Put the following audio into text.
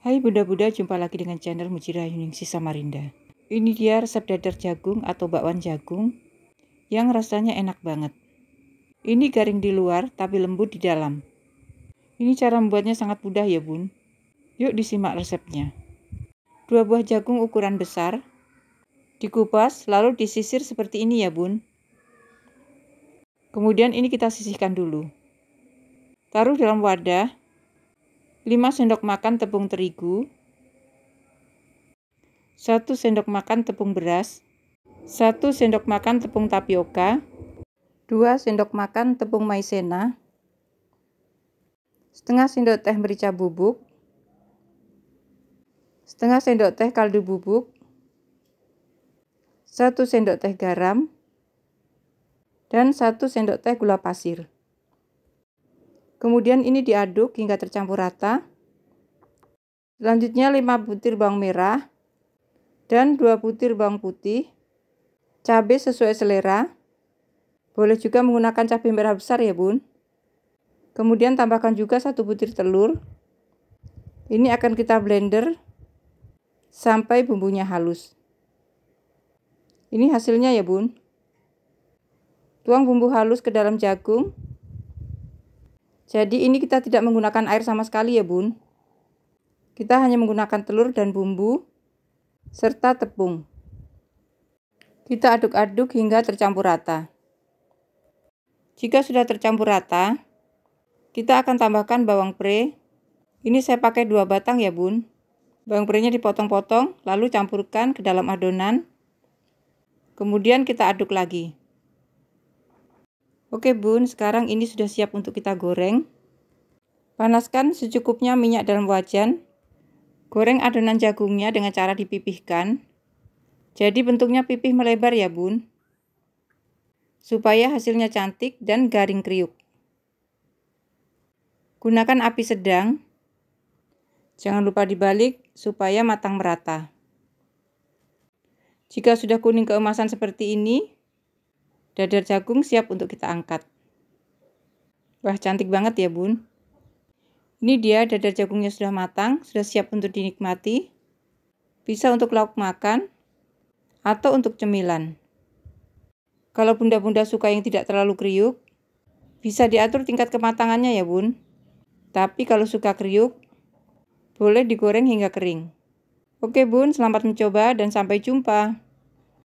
Hai Bunda-Bunda, jumpa lagi dengan channel Mujira Yuningsi Samarinda. Ini dia resep dadar jagung atau bakwan jagung yang rasanya enak banget. Ini garing di luar tapi lembut di dalam. Ini cara membuatnya sangat mudah ya bun. Yuk disimak resepnya. Dua buah jagung ukuran besar. Dikupas lalu disisir seperti ini ya bun. Kemudian ini kita sisihkan dulu. Taruh dalam wadah 5 sendok makan tepung terigu, 1 sendok makan tepung beras, 1 sendok makan tepung tapioka, 2 sendok makan tepung maizena, setengah sendok teh merica bubuk, setengah sendok teh kaldu bubuk, 1 sendok teh garam, dan 1 sendok teh gula pasir. Kemudian ini diaduk hingga tercampur rata. Selanjutnya 5 butir bawang merah dan 2 butir bawang putih. Cabai sesuai selera. Boleh juga menggunakan cabai merah besar ya bun. Kemudian tambahkan juga 1 butir telur. Ini akan kita blender sampai bumbunya halus. Ini hasilnya ya bun. Tuang bumbu halus ke dalam jagung jadi ini kita tidak menggunakan air sama sekali ya bun. Kita hanya menggunakan telur dan bumbu serta tepung. Kita aduk-aduk hingga tercampur rata. Jika sudah tercampur rata, kita akan tambahkan bawang pre. Ini saya pakai dua batang ya bun. Bawang pre dipotong-potong, lalu campurkan ke dalam adonan. Kemudian kita aduk lagi. Oke bun, sekarang ini sudah siap untuk kita goreng. Panaskan secukupnya minyak dalam wajan. Goreng adonan jagungnya dengan cara dipipihkan. Jadi bentuknya pipih melebar ya bun. Supaya hasilnya cantik dan garing kriuk. Gunakan api sedang. Jangan lupa dibalik supaya matang merata. Jika sudah kuning keemasan seperti ini, Dadar jagung siap untuk kita angkat. Wah, cantik banget ya, Bun. Ini dia dadar jagungnya sudah matang, sudah siap untuk dinikmati. Bisa untuk lauk makan atau untuk cemilan. Kalau bunda-bunda suka yang tidak terlalu kriuk, bisa diatur tingkat kematangannya ya, Bun. Tapi kalau suka kriuk, boleh digoreng hingga kering. Oke, Bun, selamat mencoba dan sampai jumpa.